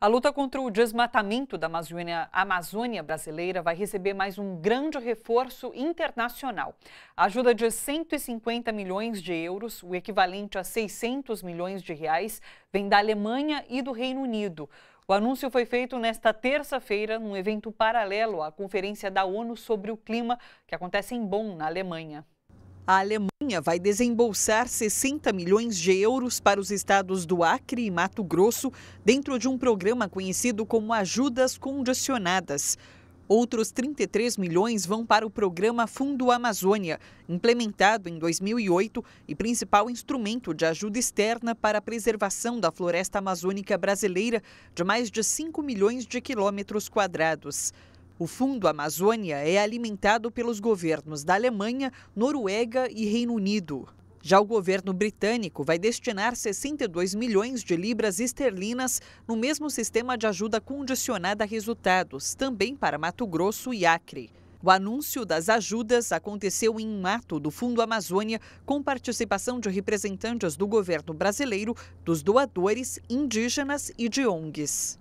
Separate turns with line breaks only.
A luta contra o desmatamento da Amazônia, Amazônia, brasileira vai receber mais um grande reforço internacional. A ajuda de 150 milhões de euros, o equivalente a 600 milhões de reais, vem da Alemanha e do Reino Unido. O anúncio foi feito nesta terça-feira num evento paralelo à Conferência da ONU sobre o Clima, que acontece em Bonn, na Alemanha. A Alemanha vai desembolsar 60 milhões de euros para os estados do Acre e Mato Grosso dentro de um programa conhecido como Ajudas Condicionadas. Outros 33 milhões vão para o programa Fundo Amazônia, implementado em 2008 e principal instrumento de ajuda externa para a preservação da floresta amazônica brasileira de mais de 5 milhões de quilômetros quadrados. O Fundo Amazônia é alimentado pelos governos da Alemanha, Noruega e Reino Unido. Já o governo britânico vai destinar 62 milhões de libras esterlinas no mesmo sistema de ajuda condicionada a resultados, também para Mato Grosso e Acre. O anúncio das ajudas aconteceu em mato do Fundo Amazônia, com participação de representantes do governo brasileiro, dos doadores, indígenas e de ONGs.